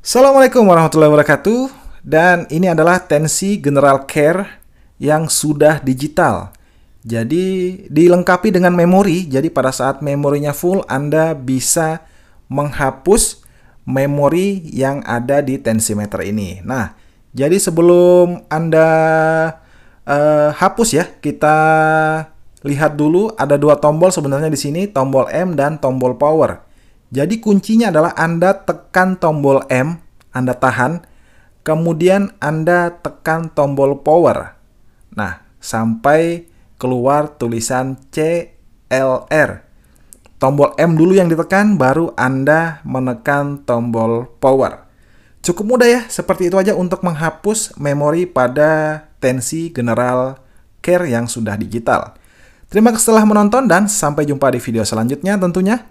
Assalamualaikum warahmatullahi wabarakatuh dan ini adalah tensi general care yang sudah digital. Jadi dilengkapi dengan memori. Jadi pada saat memorinya full Anda bisa menghapus memori yang ada di tensimeter ini. Nah, jadi sebelum Anda uh, hapus ya, kita lihat dulu ada dua tombol sebenarnya di sini, tombol M dan tombol power. Jadi kuncinya adalah Anda tekan tombol M, Anda tahan, kemudian Anda tekan tombol power. Nah, sampai keluar tulisan CLR. Tombol M dulu yang ditekan, baru Anda menekan tombol power. Cukup mudah ya, seperti itu aja untuk menghapus memori pada tensi general care yang sudah digital. Terima kasih telah menonton dan sampai jumpa di video selanjutnya tentunya.